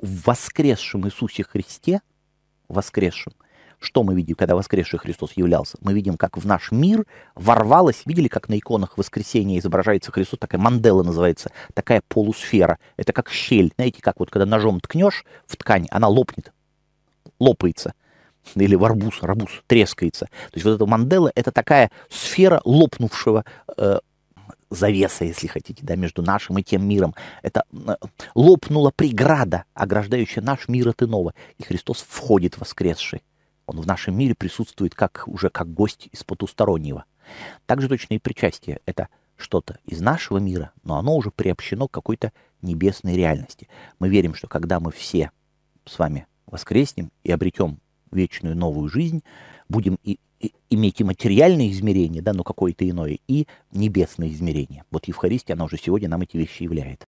в воскресшем Иисусе Христе, воскресшем, что мы видим, когда воскресший Христос являлся? Мы видим, как в наш мир ворвалось, видели, как на иконах воскресения изображается Христос, такая мандела называется, такая полусфера. Это как щель, знаете, как вот когда ножом ткнешь в ткань, она лопнет, лопается. Или в арбуз, арбуз трескается. То есть вот эта мандела — это такая сфера лопнувшего э, завеса, если хотите, да, между нашим и тем миром. Это э, лопнула преграда, ограждающая наш мир от иного. И Христос входит воскресший. Он в нашем мире присутствует как, уже как гость из потустороннего. Также точно и причастие – это что-то из нашего мира, но оно уже приобщено к какой-то небесной реальности. Мы верим, что когда мы все с вами воскреснем и обретем вечную новую жизнь, будем и иметь и материальное измерение, да, но какое-то иное, и небесное измерение. Вот Евхаристия, она уже сегодня нам эти вещи являет.